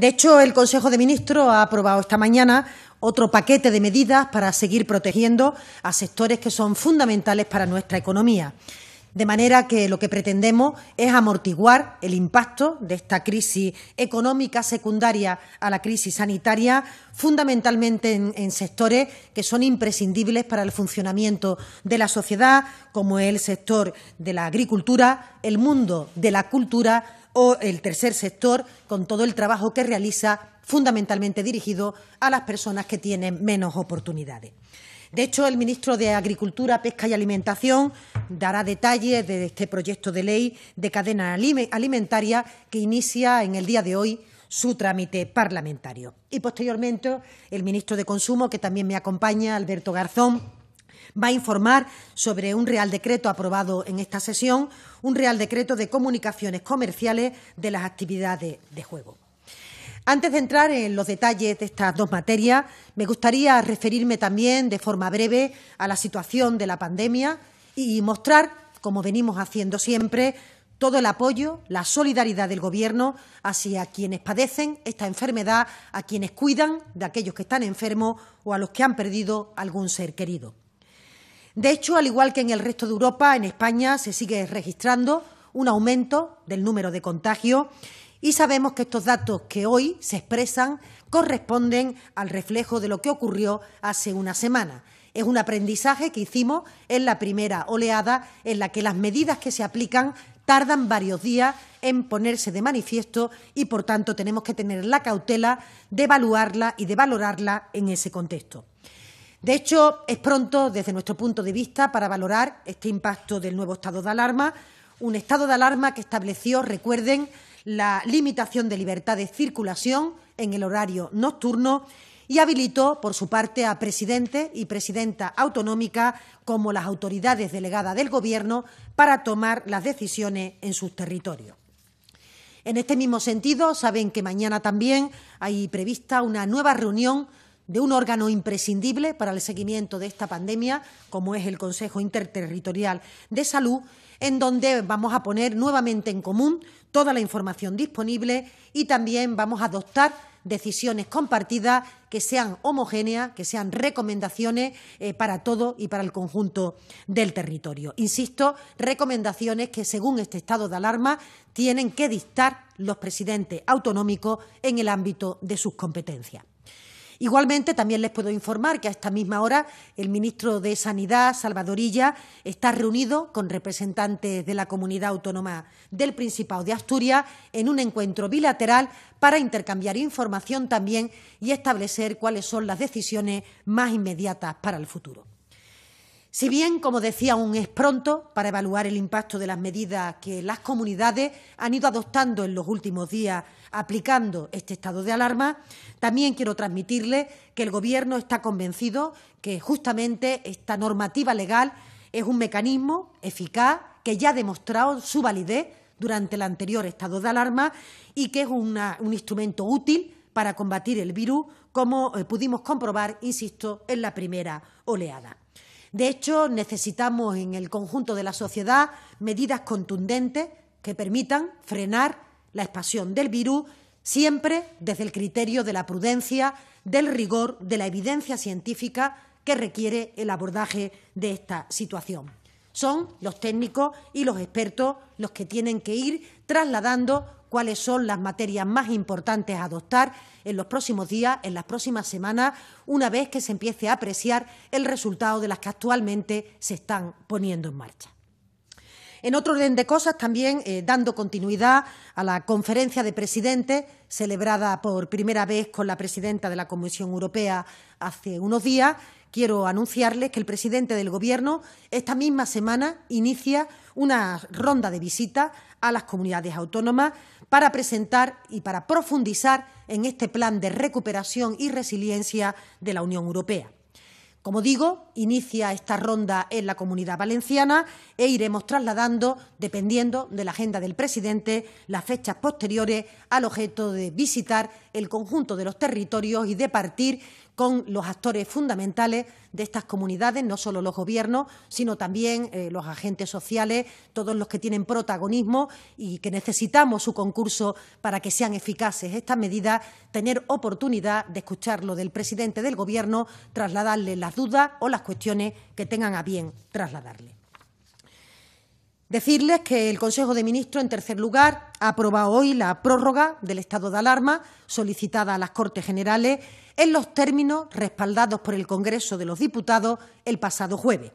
De hecho, el Consejo de Ministros ha aprobado esta mañana otro paquete de medidas para seguir protegiendo a sectores que son fundamentales para nuestra economía. De manera que lo que pretendemos es amortiguar el impacto de esta crisis económica secundaria a la crisis sanitaria, fundamentalmente en, sectores que son imprescindibles para el funcionamiento de la sociedad, como el sector de la agricultura, el mundo de la cultura o el tercer sector, con todo el trabajo que realiza, fundamentalmente dirigido a las personas que tienen menos oportunidades. De hecho, el ministro de Agricultura, Pesca y Alimentación dará detalles de este proyecto de ley de cadena alimentaria que inicia en el día de hoy su trámite parlamentario. Y posteriormente, el ministro de Consumo, que también me acompaña, Alberto Garzón, va a informar sobre un Real Decreto aprobado en esta sesión, un Real Decreto de comunicaciones comerciales de las actividades de juego. Antes de entrar en los detalles de estas dos materias, me gustaría referirme también de forma breve a la situación de la pandemia y mostrar, como venimos haciendo siempre, todo el apoyo, la solidaridad del Gobierno hacia quienes padecen esta enfermedad, a quienes cuidan de aquellos que están enfermos o a los que han perdido algún ser querido. De hecho, al igual que en el resto de Europa, en España se sigue registrando un aumento del número de contagios y sabemos que estos datos que hoy se expresan corresponden al reflejo de lo que ocurrió hace una semana. Es un aprendizaje que hicimos en la primera oleada en la que las medidas que se aplican tardan varios días en ponerse de manifiesto y, por tanto, tenemos que tener la cautela de evaluarla y de valorarla en ese contexto. De hecho, es pronto, desde nuestro punto de vista, para valorar este impacto del nuevo estado de alarma, un estado de alarma que estableció, recuerden, la limitación de libertad de circulación en el horario nocturno y habilitó, por su parte, a presidente y presidenta autonómica como las autoridades delegadas del Gobierno para tomar las decisiones en sus territorios. En este mismo sentido, saben que mañana también hay prevista una nueva reunión de un órgano imprescindible para el seguimiento de esta pandemia, como es el Consejo Interterritorial de Salud, en donde vamos a poner nuevamente en común toda la información disponible y también vamos a adoptar decisiones compartidas que sean homogéneas, que sean recomendaciones eh, para todo y para el conjunto del territorio. Insisto, recomendaciones que, según este estado de alarma, tienen que dictar los presidentes autonómicos en el ámbito de sus competencias. Igualmente, también les puedo informar que a esta misma hora el ministro de Sanidad, Salvadorilla, está reunido con representantes de la comunidad autónoma del Principado de Asturias en un encuentro bilateral para intercambiar información también y establecer cuáles son las decisiones más inmediatas para el futuro. Si bien, como decía, aún es pronto para evaluar el impacto de las medidas que las comunidades han ido adoptando en los últimos días aplicando este estado de alarma, también quiero transmitirle que el Gobierno está convencido que justamente esta normativa legal es un mecanismo eficaz que ya ha demostrado su validez durante el anterior estado de alarma y que es un instrumento útil para combatir el virus, como eh, pudimos comprobar, insisto, en la primera oleada. De hecho, necesitamos en el conjunto de la sociedad medidas contundentes que permitan frenar la expansión del virus siempre desde el criterio de la prudencia, del rigor, de la evidencia científica que requiere el abordaje de esta situación. Son los técnicos y los expertos los que tienen que ir trasladando cuáles son las materias más importantes a adoptar en los próximos días, en las próximas semanas, una vez que se empiece a apreciar el resultado de las que actualmente se están poniendo en marcha. En otro orden de cosas, también eh, dando continuidad a la conferencia de presidentes celebrada por primera vez con la presidenta de la Comisión Europea hace unos días, quiero anunciarles que el presidente del Gobierno esta misma semana inicia una ronda de visitas a las comunidades autónomas para presentar y para profundizar en este plan de recuperación y resiliencia de la Unión Europea. Como digo, inicia esta ronda en la comunidad valenciana e iremos trasladando, dependiendo de la agenda del presidente, las fechas posteriores al objeto de visitar el conjunto de los territorios y de partir con los actores fundamentales de estas comunidades, no solo los gobiernos, sino también eh, los agentes sociales, todos los que tienen protagonismo y que necesitamos su concurso para que sean eficaces estas medidas, tener oportunidad de escuchar lo del presidente del Gobierno, trasladarle las dudas o las cuestiones que tengan a bien trasladarle. Decirles que el Consejo de Ministros, en tercer lugar, ha aprobado hoy la prórroga del estado de alarma solicitada a las Cortes Generales en los términos respaldados por el Congreso de los Diputados el pasado jueves.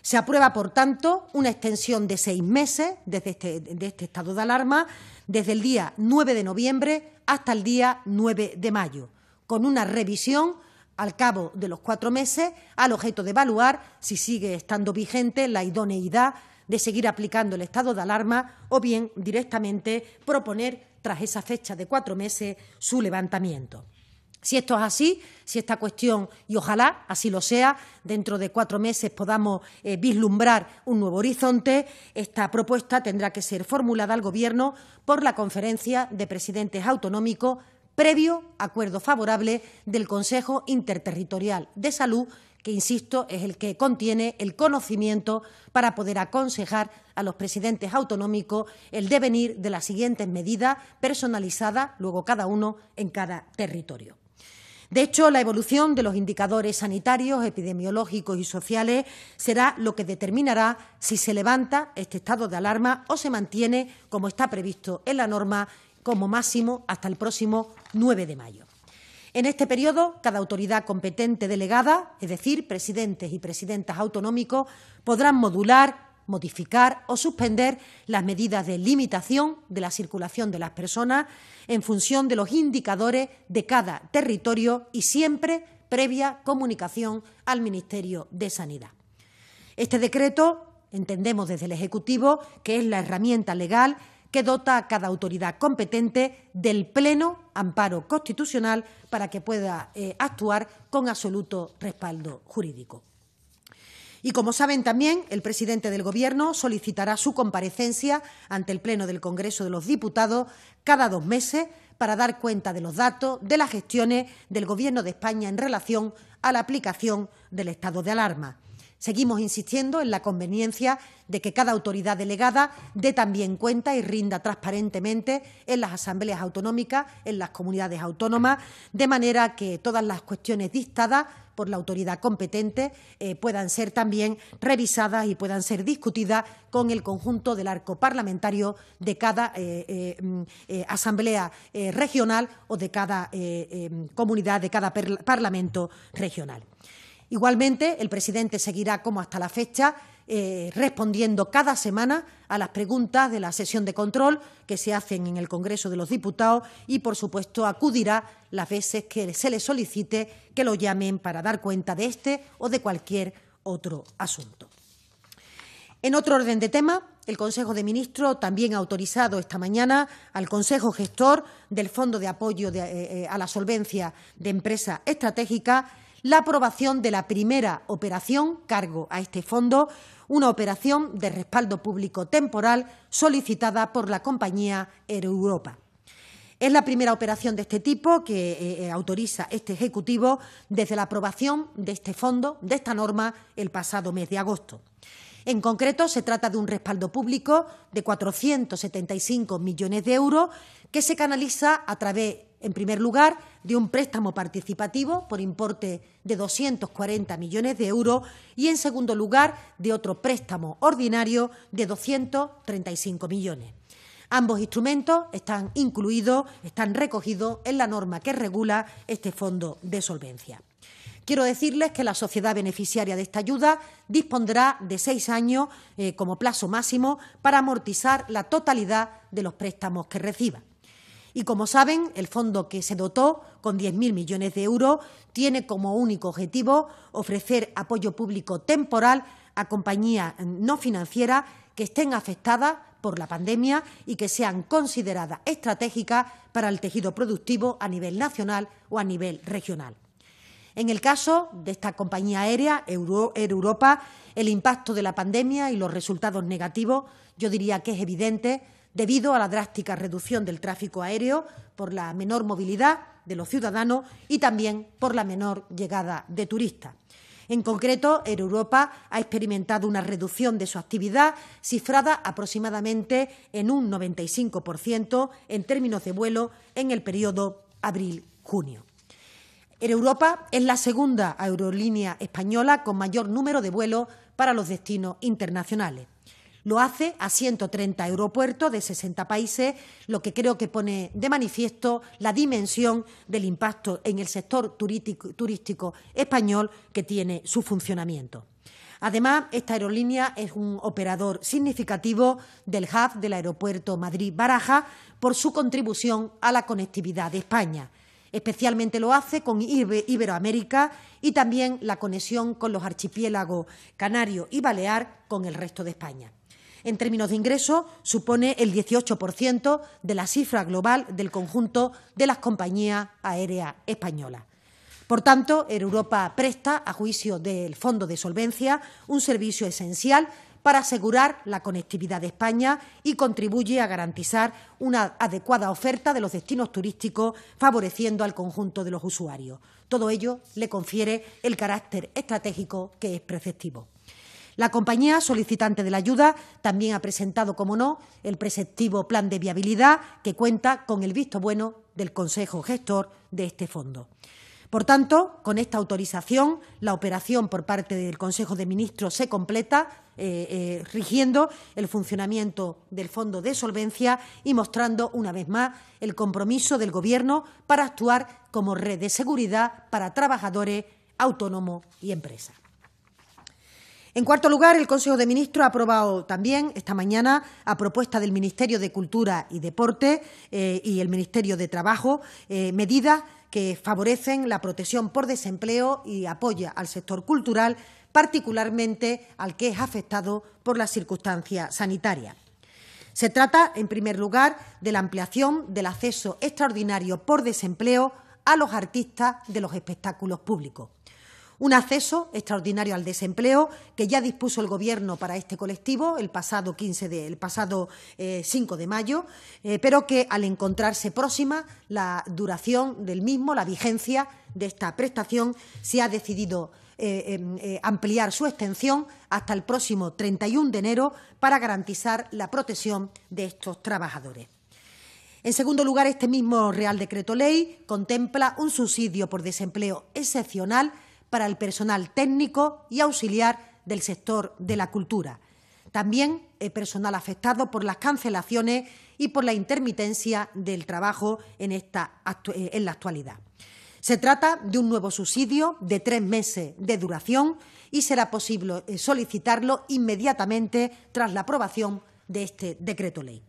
Se aprueba, por tanto, una extensión de seis meses este, de este estado de alarma, desde el día 9 de noviembre hasta el día 9 de mayo, con una revisión al cabo de los cuatro meses al objeto de evaluar si sigue estando vigente la idoneidad de seguir aplicando el estado de alarma o bien directamente proponer, tras esa fecha de cuatro meses, su levantamiento. Si esto es así, si esta cuestión, y ojalá así lo sea, dentro de cuatro meses podamos eh, vislumbrar un nuevo horizonte, esta propuesta tendrá que ser formulada al Gobierno por la Conferencia de Presidentes Autonómicos previo acuerdo favorable del Consejo Interterritorial de Salud, que, insisto, es el que contiene el conocimiento para poder aconsejar a los presidentes autonómicos el devenir de las siguientes medidas personalizadas, luego cada uno en cada territorio. De hecho, la evolución de los indicadores sanitarios, epidemiológicos y sociales será lo que determinará si se levanta este estado de alarma o se mantiene, como está previsto en la norma, como máximo hasta el próximo 9 de mayo. En este periodo, cada autoridad competente delegada, es decir, presidentes y presidentas autonómicos, podrán modular modificar o suspender las medidas de limitación de la circulación de las personas en función de los indicadores de cada territorio y siempre previa comunicación al Ministerio de Sanidad. Este decreto entendemos desde el Ejecutivo que es la herramienta legal que dota a cada autoridad competente del pleno amparo constitucional para que pueda eh, actuar con absoluto respaldo jurídico. Y como saben también, el presidente del Gobierno solicitará su comparecencia ante el Pleno del Congreso de los Diputados cada dos meses para dar cuenta de los datos de las gestiones del Gobierno de España en relación a la aplicación del estado de alarma. Seguimos insistiendo en la conveniencia de que cada autoridad delegada dé también cuenta y rinda transparentemente en las asambleas autonómicas, en las comunidades autónomas, de manera que todas las cuestiones dictadas por la autoridad competente eh, puedan ser también revisadas y puedan ser discutidas con el conjunto del arco parlamentario de cada eh, eh, mm, asamblea regional o de cada comunidad, de cada parlamento regional. Igualmente, el presidente seguirá como hasta la fecha eh, respondiendo cada semana a las preguntas de la sesión de control que se hacen en el Congreso de los Diputados y, por supuesto, acudirá las veces que se le solicite que lo llamen para dar cuenta de este o de cualquier otro asunto. En otro orden de tema, el Consejo de Ministros también ha autorizado esta mañana al Consejo Gestor del Fondo de Apoyo eh, eh, a la Solvencia de Empresas Estratégicas la aprobación de la primera operación cargo a este fondo, una operación de respaldo público temporal solicitada por la compañía air Es la primera operación de este tipo que eh, eh, autoriza este Ejecutivo desde la aprobación de este fondo, de esta norma, el pasado mes de agosto. En concreto, se trata de un respaldo público de 475 millones de euros que se canaliza a través en primer lugar, de un préstamo participativo por importe de 240 millones de euros y, en segundo lugar, de otro préstamo ordinario de 235 millones. Ambos instrumentos están incluidos, están recogidos en la norma que regula este fondo de solvencia. Quiero decirles que la sociedad beneficiaria de esta ayuda dispondrá de seis años eh, como plazo máximo para amortizar la totalidad de los préstamos que reciba. Y como saben, el fondo que se dotó con 10.000 millones de euros tiene como único objetivo ofrecer apoyo público temporal a compañías no financieras que estén afectadas por la pandemia y que sean consideradas estratégicas para el tejido productivo a nivel nacional o a nivel regional. En el caso de esta compañía aérea, Europa, el impacto de la pandemia y los resultados negativos, yo diría que es evidente, debido a la drástica reducción del tráfico aéreo por la menor movilidad de los ciudadanos y también por la menor llegada de turistas. En concreto, Europa ha experimentado una reducción de su actividad cifrada aproximadamente en un 95% en términos de vuelo en el periodo abril-junio. Europa es la segunda aerolínea española con mayor número de vuelos para los destinos internacionales. Lo hace a 130 aeropuertos de 60 países, lo que creo que pone de manifiesto la dimensión del impacto en el sector turístico, español que tiene su funcionamiento. Además, esta aerolínea es un operador significativo del hub del aeropuerto Madrid-Baraja por su contribución a la conectividad de España. Especialmente lo hace con Iberoamérica y también la conexión con los archipiélagos canario y balear con el resto de España. En términos de ingresos, supone el 18% de la cifra global del conjunto de las compañías aéreas españolas. Por tanto, Europa presta, a juicio del Fondo de Solvencia, un servicio esencial para asegurar la conectividad de España y contribuye a garantizar una adecuada oferta de los destinos turísticos, favoreciendo al conjunto de los usuarios. Todo ello le confiere el carácter estratégico que es preceptivo. La compañía solicitante de la ayuda también ha presentado, como no, el preceptivo plan de viabilidad que cuenta con el visto bueno del Consejo Gestor de este fondo. Por tanto, con esta autorización, la operación por parte del Consejo de Ministros se completa, eh, eh, rigiendo el funcionamiento del Fondo de Solvencia y mostrando, una vez más, el compromiso del Gobierno para actuar como red de seguridad para trabajadores, autónomos y empresas. En cuarto lugar, el Consejo de Ministros ha aprobado también esta mañana, a propuesta del Ministerio de Cultura y Deporte eh, y el Ministerio de Trabajo, eh, medidas que favorecen la protección por desempleo y apoya al sector cultural, particularmente al que es afectado por la circunstancia sanitaria. Se trata, en primer lugar, de la ampliación del acceso extraordinario por desempleo a los artistas de los espectáculos públicos. Un acceso extraordinario al desempleo que ya dispuso el Gobierno para este colectivo el pasado, 15 el pasado 5 eh, de mayo, eh, pero que al encontrarse próxima la duración del mismo, la vigencia de esta prestación, se ha decidido eh, em, ampliar su extensión hasta el próximo 31 de enero para garantizar la protección de estos trabajadores. En segundo lugar, este mismo Real Decreto Ley contempla un subsidio por desempleo excepcional para el personal técnico y auxiliar del sector de la cultura. También el eh, personal afectado por las cancelaciones y por la intermitencia del trabajo en, eh, en la actualidad. Se trata de un nuevo subsidio de tres meses de duración y será posible eh, solicitarlo inmediatamente tras la aprobación de este decreto ley.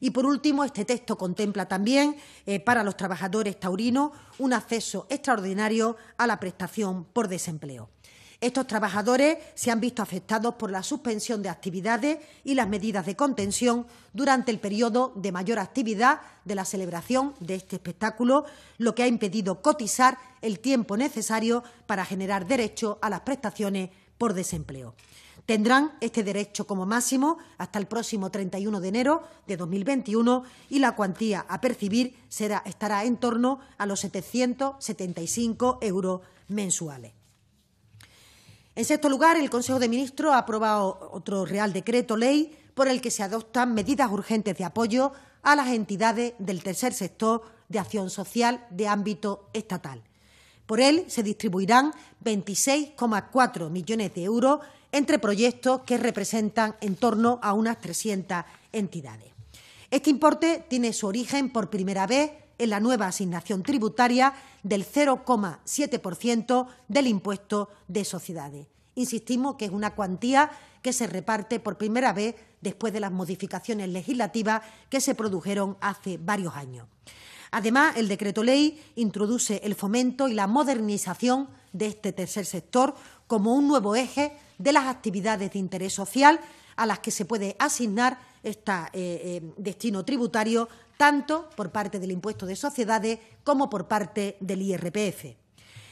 Y por último, este texto contempla también eh, para los trabajadores taurinos un acceso extraordinario a la prestación por desempleo. Estos trabajadores se han visto afectados por la suspensión de actividades y las medidas de contención durante el periodo de mayor actividad de la celebración de este espectáculo, lo que ha impedido cotizar el tiempo necesario para generar derecho a las prestaciones por desempleo. Tendrán este derecho como máximo hasta el próximo 31 de enero de 2021 y la cuantía a percibir estará en torno a los 775 euros mensuales. En sexto lugar, el Consejo de Ministros ha aprobado otro Real Decreto Ley por el que se adoptan medidas urgentes de apoyo a las entidades del tercer sector de acción social de ámbito estatal. Por él se distribuirán 26,4 millones de euros entre proyectos que representan en torno a unas 300 entidades. Este importe tiene su origen por primera vez en la nueva asignación tributaria del 0,7% del impuesto de sociedades. Insistimos que es una cuantía que se reparte por primera vez después de las modificaciones legislativas que se produjeron hace varios años. Además, el decreto ley introduce el fomento y la modernización de este tercer sector como un nuevo eje de las actividades de interés social a las que se puede asignar este destino tributario tanto por parte del impuesto de sociedades como por parte del IRPF.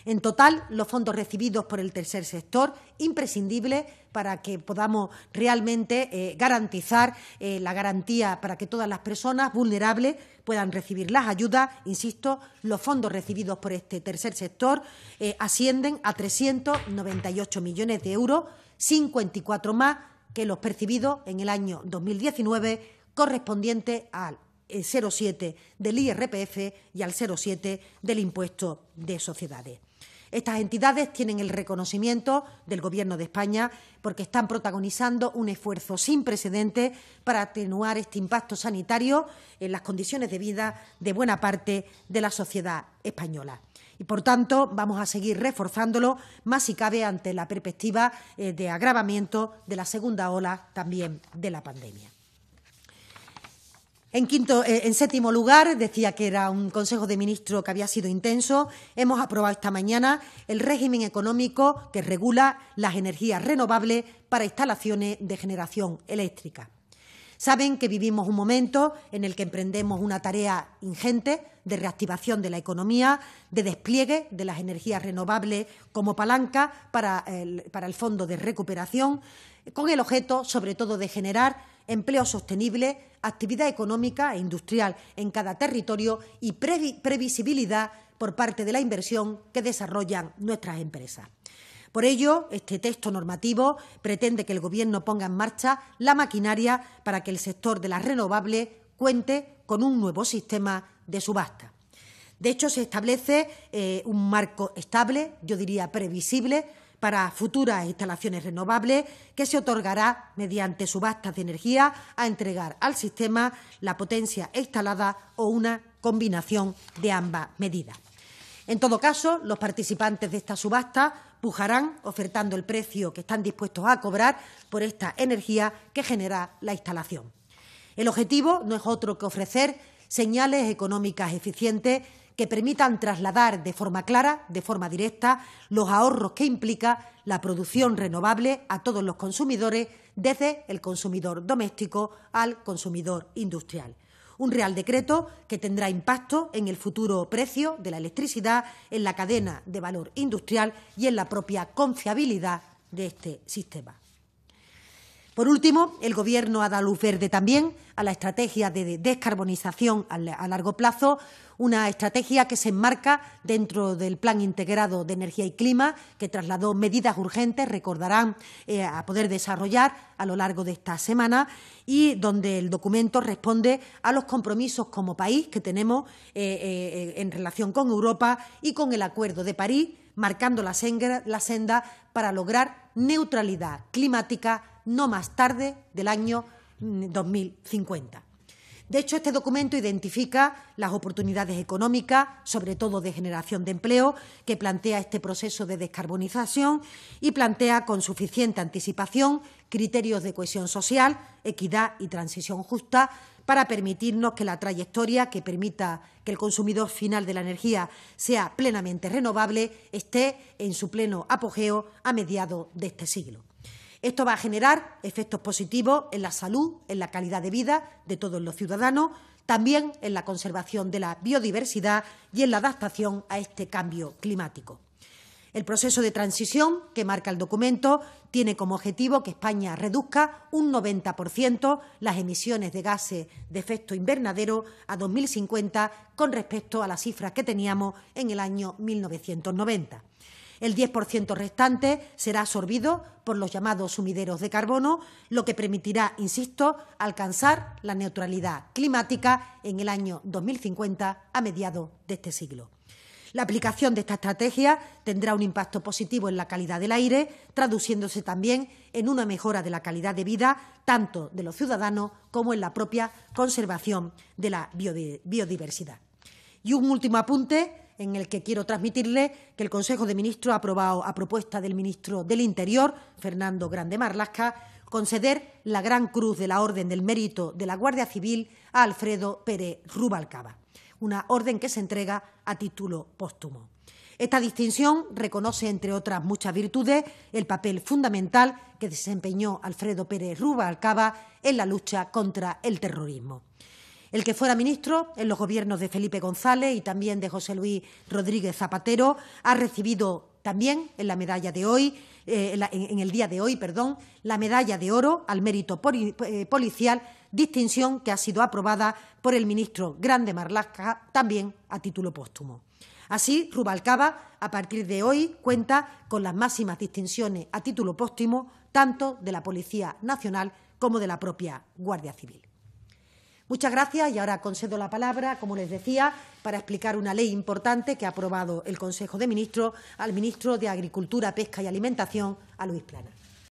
En total, los fondos recibidos por el tercer sector, imprescindibles para que podamos realmente eh, garantizar eh, la garantía para que todas las personas vulnerables puedan recibir las ayudas. Insisto, los fondos recibidos por este tercer sector eh, ascienden a 398 millones de euros, 54 más que los percibidos en el año 2019 correspondiente al 0,7 del IRPF y al 0,7 del impuesto de sociedades. Estas entidades tienen el reconocimiento del Gobierno de España porque están protagonizando un esfuerzo sin precedentes para atenuar este impacto sanitario en las condiciones de vida de buena parte de la sociedad española. Y, por tanto, vamos a seguir reforzándolo, más si cabe, ante la perspectiva eh, de agravamiento de la segunda ola también de la pandemia. Eh, en, séptimo lugar, decía que era un Consejo de Ministros que había sido intenso. Hemos aprobado esta mañana el régimen económico que regula las energías renovables para instalaciones de generación eléctrica. Saben que vivimos un momento en el que emprendemos una tarea ingente de reactivación de la economía, de despliegue de las energías renovables como palanca para el, para el fondo de recuperación, con el objeto, sobre todo, de generar empleo sostenible, actividad económica e industrial en cada territorio y previsibilidad por parte de la inversión que desarrollan nuestras empresas. Por ello, este texto normativo pretende que el Gobierno ponga en marcha la maquinaria para que el sector de las renovables cuente con un nuevo sistema de subasta. De hecho, se establece eh, un marco estable, yo diría previsible, para futuras instalaciones renovables que se otorgará mediante subastas de energía a entregar al sistema la potencia instalada o una combinación de ambas medidas. En todo caso, los participantes de esta subasta pujarán ofertando el precio que están dispuestos a cobrar por esta energía que genera la instalación. El objetivo no es otro que ofrecer señales económicas eficientes que permitan trasladar de forma clara, de forma directa, los ahorros que implica la producción renovable a todos los consumidores, desde el consumidor doméstico al consumidor industrial. Un Real Decreto que tendrá impacto en el futuro precio de la electricidad, en la cadena de valor industrial y en la propia confiabilidad de este sistema. Por último, el Gobierno ha dado luz verde también a la estrategia de descarbonización a largo plazo, una estrategia que se enmarca dentro del Plan Integrado de Energía y Clima, que trasladó medidas urgentes, recordarán, eh, a poder desarrollar a lo largo de esta semana y donde el documento responde a los compromisos como país que tenemos eh, eh, en relación con Europa y con el Acuerdo de París, marcando la senda para lograr neutralidad climática no más tarde del año 2050. Mm, de hecho, este documento identifica las oportunidades económicas, sobre todo de generación de empleo, que plantea este proceso de descarbonización y plantea con suficiente anticipación criterios de cohesión social, equidad y transición justa para permitirnos que la trayectoria que permita que el consumidor final de la energía sea plenamente renovable esté en su pleno apogeo a mediados de este siglo. Esto va a generar efectos positivos en la salud, en la calidad de vida de todos los ciudadanos, también en la conservación de la biodiversidad y en la adaptación a este cambio climático. El proceso de transición que marca el documento tiene como objetivo que España reduzca un 90% las emisiones de gases de efecto invernadero a 2050 con respecto a las cifras que teníamos en el año 1990. El 10% restante será absorbido por los llamados sumideros de carbono, lo que permitirá, insisto, alcanzar la neutralidad climática en el año 2050 a mediados de este siglo. La aplicación de esta estrategia tendrá un impacto positivo en la calidad del aire, traduciéndose también en una mejora de la calidad de vida tanto de los ciudadanos como en la propia conservación de la biodiversidad. Y un último apunte, en el que quiero transmitirle que el Consejo de Ministros ha aprobado, a propuesta del ministro del Interior, Fernando Grande Marlasca, conceder la Gran Cruz de la Orden del Mérito de la Guardia Civil a Alfredo Pérez Rubalcaba, una orden que se entrega a título póstumo. Esta distinción reconoce, entre otras muchas virtudes, el papel fundamental que desempeñó Alfredo Pérez Rubalcaba en la lucha contra el terrorismo el que fuera ministro en los gobiernos de Felipe González y también de José Luis Rodríguez Zapatero, ha recibido también en la medalla de hoy, eh, en, el día de hoy, perdón, la medalla de oro al mérito eh, policial, distinción que ha sido aprobada por el ministro Grande Marlasca, también a título póstumo. Así, Rubalcaba, a partir de hoy, cuenta con las máximas distinciones a título póstumo, tanto de la Policía Nacional como de la propia Guardia Civil. Muchas gracias y ahora concedo la palabra, como les decía, para explicar una ley importante que ha aprobado el Consejo de Ministros al ministro de Agricultura, Pesca y Alimentación, a Luis Plana.